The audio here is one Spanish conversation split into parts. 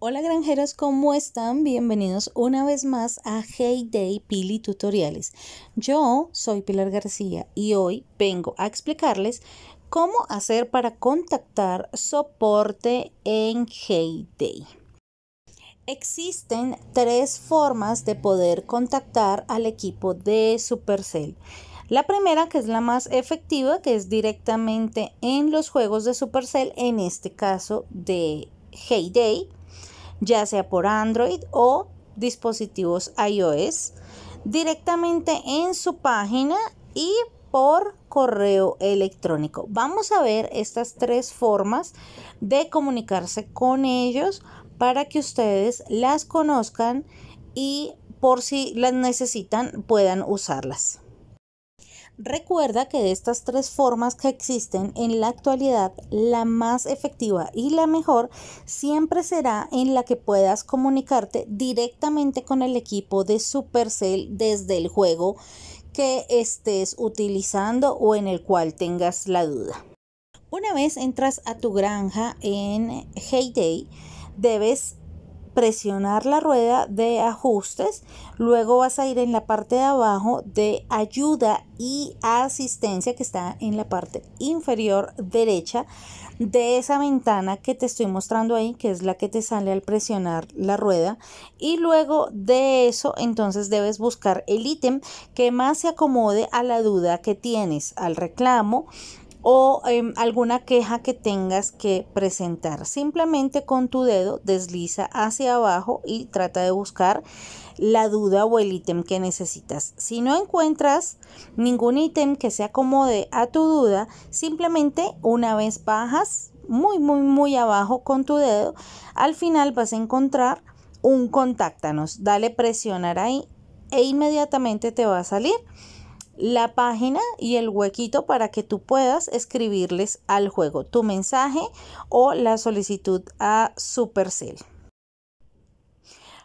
Hola granjeros, ¿cómo están? Bienvenidos una vez más a Heyday Pili Tutoriales. Yo soy Pilar García y hoy vengo a explicarles cómo hacer para contactar soporte en Heyday. Existen tres formas de poder contactar al equipo de Supercell. La primera, que es la más efectiva, que es directamente en los juegos de Supercell, en este caso de Heyday ya sea por Android o dispositivos iOS, directamente en su página y por correo electrónico. Vamos a ver estas tres formas de comunicarse con ellos para que ustedes las conozcan y por si las necesitan puedan usarlas. Recuerda que de estas tres formas que existen en la actualidad, la más efectiva y la mejor siempre será en la que puedas comunicarte directamente con el equipo de Supercell desde el juego que estés utilizando o en el cual tengas la duda. Una vez entras a tu granja en Heyday, debes presionar la rueda de ajustes, luego vas a ir en la parte de abajo de ayuda y asistencia que está en la parte inferior derecha de esa ventana que te estoy mostrando ahí, que es la que te sale al presionar la rueda. Y luego de eso, entonces debes buscar el ítem que más se acomode a la duda que tienes, al reclamo o em, alguna queja que tengas que presentar. Simplemente con tu dedo desliza hacia abajo y trata de buscar la duda o el ítem que necesitas. Si no encuentras ningún ítem que se acomode a tu duda, simplemente una vez bajas muy, muy, muy abajo con tu dedo, al final vas a encontrar un contáctanos. Dale presionar ahí e inmediatamente te va a salir la página y el huequito para que tú puedas escribirles al juego tu mensaje o la solicitud a Supercell.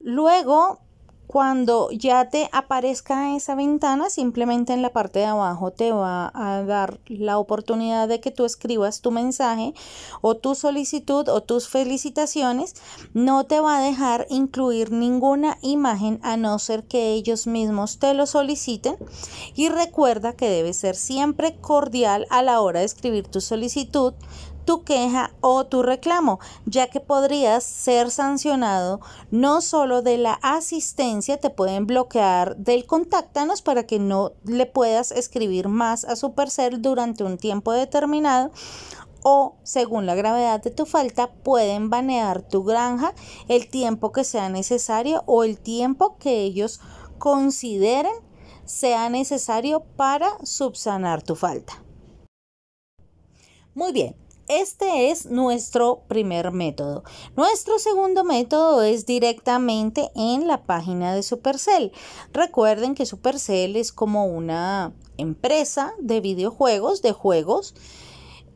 Luego cuando ya te aparezca esa ventana, simplemente en la parte de abajo te va a dar la oportunidad de que tú escribas tu mensaje o tu solicitud o tus felicitaciones. No te va a dejar incluir ninguna imagen a no ser que ellos mismos te lo soliciten. Y recuerda que debe ser siempre cordial a la hora de escribir tu solicitud, tu queja o tu reclamo, ya que podrías ser sancionado no solo de la asistencia, te pueden bloquear del contáctanos para que no le puedas escribir más a Supercell durante un tiempo determinado o según la gravedad de tu falta pueden banear tu granja el tiempo que sea necesario o el tiempo que ellos consideren sea necesario para subsanar tu falta. Muy bien, este es nuestro primer método. Nuestro segundo método es directamente en la página de Supercell. Recuerden que Supercell es como una empresa de videojuegos, de juegos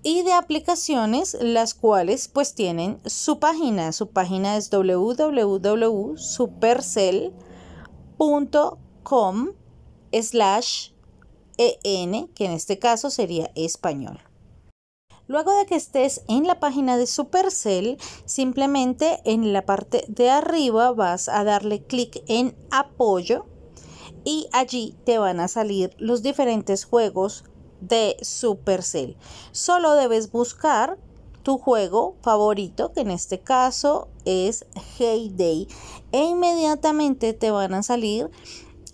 y de aplicaciones las cuales pues tienen su página. Su página es www.supercell.com slash en, que en este caso sería español. Luego de que estés en la página de Supercell, simplemente en la parte de arriba vas a darle clic en apoyo y allí te van a salir los diferentes juegos de Supercell. Solo debes buscar tu juego favorito, que en este caso es Heyday, e inmediatamente te van a salir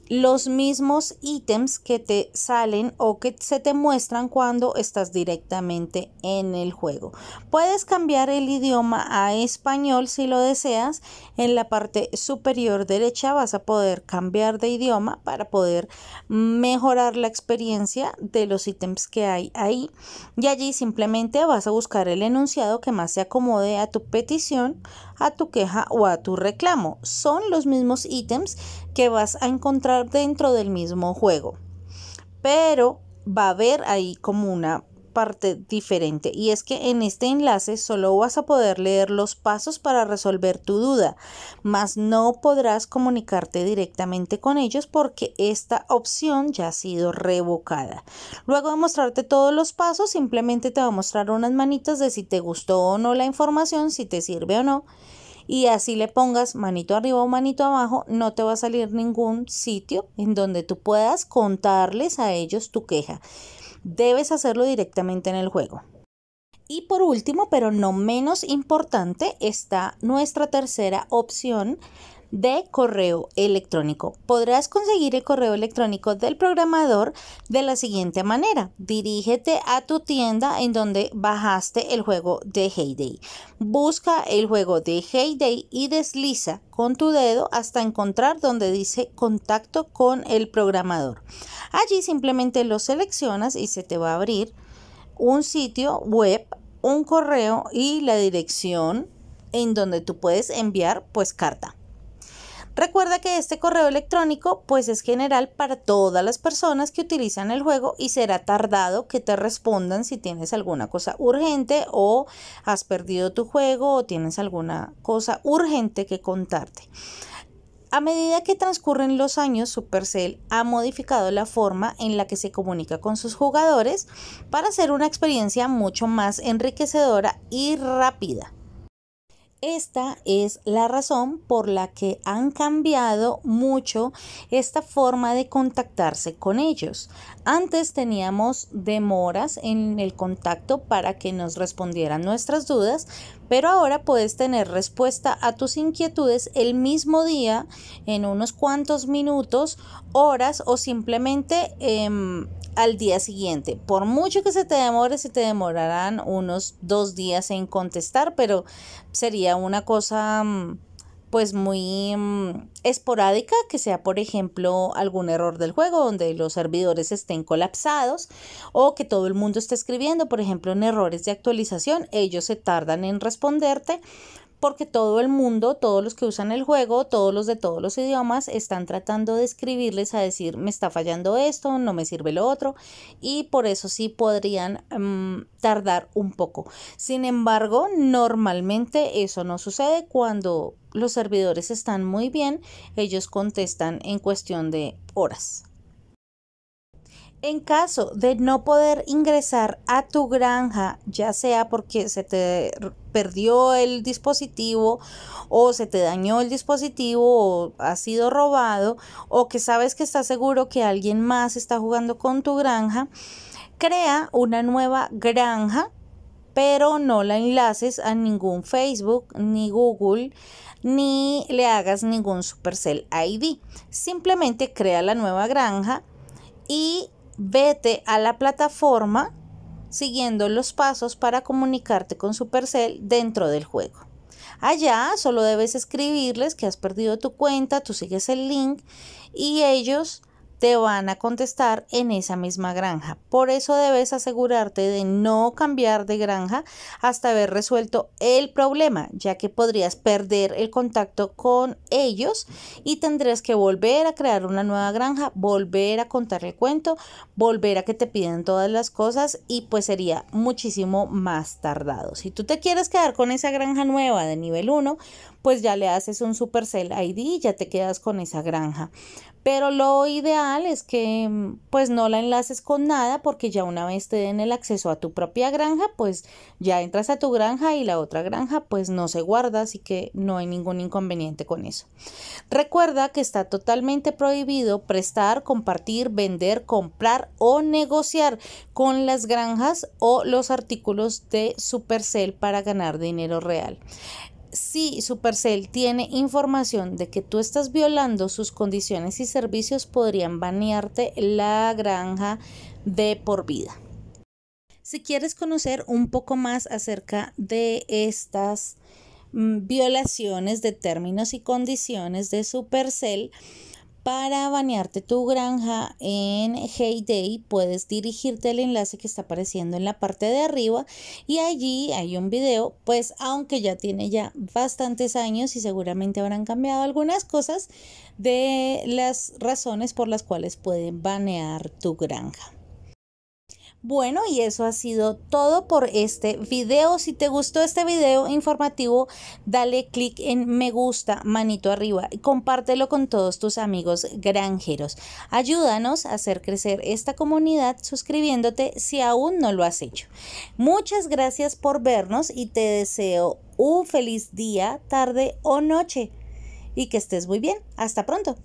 los mismos ítems que te salen o que se te muestran cuando estás directamente en el juego. Puedes cambiar el idioma a español si lo deseas. En la parte superior derecha vas a poder cambiar de idioma para poder mejorar la experiencia de los ítems que hay ahí. Y allí simplemente vas a buscar el enunciado que más se acomode a tu petición, a tu queja o a tu reclamo. Son los mismos ítems que vas a encontrar dentro del mismo juego. Pero va a haber ahí como una parte diferente y es que en este enlace solo vas a poder leer los pasos para resolver tu duda, mas no podrás comunicarte directamente con ellos porque esta opción ya ha sido revocada. Luego de mostrarte todos los pasos, simplemente te va a mostrar unas manitas de si te gustó o no la información, si te sirve o no y así le pongas manito arriba o manito abajo, no te va a salir ningún sitio en donde tú puedas contarles a ellos tu queja. Debes hacerlo directamente en el juego. Y por último, pero no menos importante, está nuestra tercera opción, de correo electrónico. Podrás conseguir el correo electrónico del programador de la siguiente manera. Dirígete a tu tienda en donde bajaste el juego de Heyday. Busca el juego de Heyday y desliza con tu dedo hasta encontrar donde dice contacto con el programador. Allí simplemente lo seleccionas y se te va a abrir un sitio web, un correo y la dirección en donde tú puedes enviar pues carta. Recuerda que este correo electrónico pues es general para todas las personas que utilizan el juego y será tardado que te respondan si tienes alguna cosa urgente o has perdido tu juego o tienes alguna cosa urgente que contarte. A medida que transcurren los años, Supercell ha modificado la forma en la que se comunica con sus jugadores para hacer una experiencia mucho más enriquecedora y rápida. Esta es la razón por la que han cambiado mucho esta forma de contactarse con ellos. Antes teníamos demoras en el contacto para que nos respondieran nuestras dudas, pero ahora puedes tener respuesta a tus inquietudes el mismo día, en unos cuantos minutos, horas o simplemente em, al día siguiente. Por mucho que se te demore, se te demorarán unos dos días en contestar, pero sería una cosa... Mm, pues muy mm, esporádica, que sea por ejemplo algún error del juego donde los servidores estén colapsados o que todo el mundo esté escribiendo, por ejemplo en errores de actualización, ellos se tardan en responderte porque todo el mundo, todos los que usan el juego, todos los de todos los idiomas, están tratando de escribirles a decir, me está fallando esto, no me sirve lo otro, y por eso sí podrían mm, tardar un poco. Sin embargo, normalmente eso no sucede cuando los servidores están muy bien, ellos contestan en cuestión de horas. En caso de no poder ingresar a tu granja, ya sea porque se te perdió el dispositivo o se te dañó el dispositivo o ha sido robado o que sabes que estás seguro que alguien más está jugando con tu granja, crea una nueva granja, pero no la enlaces a ningún Facebook ni Google ni le hagas ningún Supercell ID. Simplemente crea la nueva granja y Vete a la plataforma siguiendo los pasos para comunicarte con Supercell dentro del juego. Allá solo debes escribirles que has perdido tu cuenta, tú sigues el link y ellos te van a contestar en esa misma granja. Por eso debes asegurarte de no cambiar de granja hasta haber resuelto el problema, ya que podrías perder el contacto con ellos y tendrías que volver a crear una nueva granja, volver a contar el cuento, volver a que te piden todas las cosas y pues sería muchísimo más tardado. Si tú te quieres quedar con esa granja nueva de nivel 1, pues ya le haces un Supercell ID y ya te quedas con esa granja. Pero lo ideal es que mm, pues no la enlaces con nada porque ya una vez te den el acceso a tu propia granja, pues ya entras a tu granja y la otra granja pues no se guarda, así que no hay ningún inconveniente con eso. Recuerda que está totalmente prohibido prestar, compartir, vender, comprar o negociar con las granjas o los artículos de Supercell para ganar dinero real si Supercell tiene información de que tú estás violando sus condiciones y servicios, podrían banearte la granja de por vida. Si quieres conocer un poco más acerca de estas mm, violaciones de términos y condiciones de Supercell, para banearte tu granja en Heyday puedes dirigirte al enlace que está apareciendo en la parte de arriba y allí hay un video, pues aunque ya tiene ya bastantes años y seguramente habrán cambiado algunas cosas de las razones por las cuales pueden banear tu granja. Bueno, y eso ha sido todo por este video. Si te gustó este video informativo, dale click en me gusta, manito arriba, y compártelo con todos tus amigos granjeros. Ayúdanos a hacer crecer esta comunidad suscribiéndote si aún no lo has hecho. Muchas gracias por vernos y te deseo un feliz día, tarde o noche y que estés muy bien. Hasta pronto.